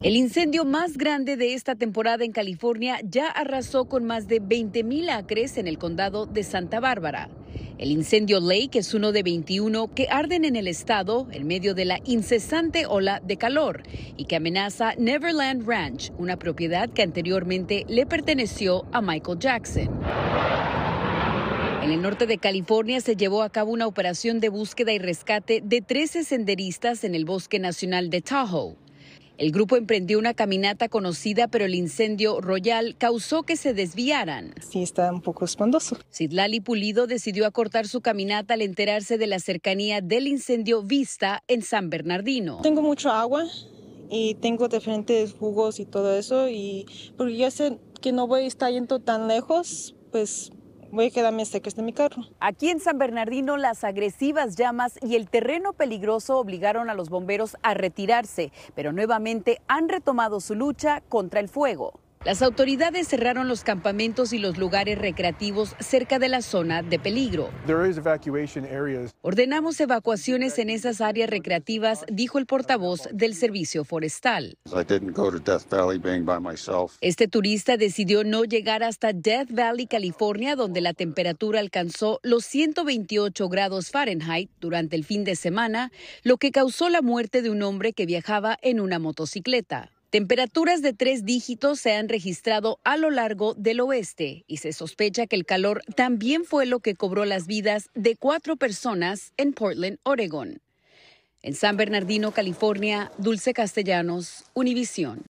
El incendio más grande de esta temporada en California ya arrasó con más de 20.000 acres en el condado de Santa Bárbara. El incendio Lake es uno de 21 que arden en el estado en medio de la incesante ola de calor y que amenaza Neverland Ranch, una propiedad que anteriormente le perteneció a Michael Jackson. En el norte de California se llevó a cabo una operación de búsqueda y rescate de 13 senderistas en el Bosque Nacional de Tahoe. El grupo emprendió una caminata conocida, pero el incendio royal causó que se desviaran. Sí, está un poco espantoso. Sidlali Pulido decidió acortar su caminata al enterarse de la cercanía del incendio vista en San Bernardino. Tengo mucho agua y tengo diferentes jugos y todo eso, y porque ya sé que no voy a estar yendo tan lejos, pues voy a quedarme secas en mi carro. Aquí en San Bernardino, las agresivas llamas y el terreno peligroso obligaron a los bomberos a retirarse, pero nuevamente han retomado su lucha contra el fuego. Las autoridades cerraron los campamentos y los lugares recreativos cerca de la zona de peligro. Ordenamos evacuaciones en esas áreas recreativas, dijo el portavoz del Servicio Forestal. Este turista decidió no llegar hasta Death Valley, California, donde la temperatura alcanzó los 128 grados Fahrenheit durante el fin de semana, lo que causó la muerte de un hombre que viajaba en una motocicleta. Temperaturas de tres dígitos se han registrado a lo largo del oeste y se sospecha que el calor también fue lo que cobró las vidas de cuatro personas en Portland, Oregon. En San Bernardino, California, Dulce Castellanos, Univisión.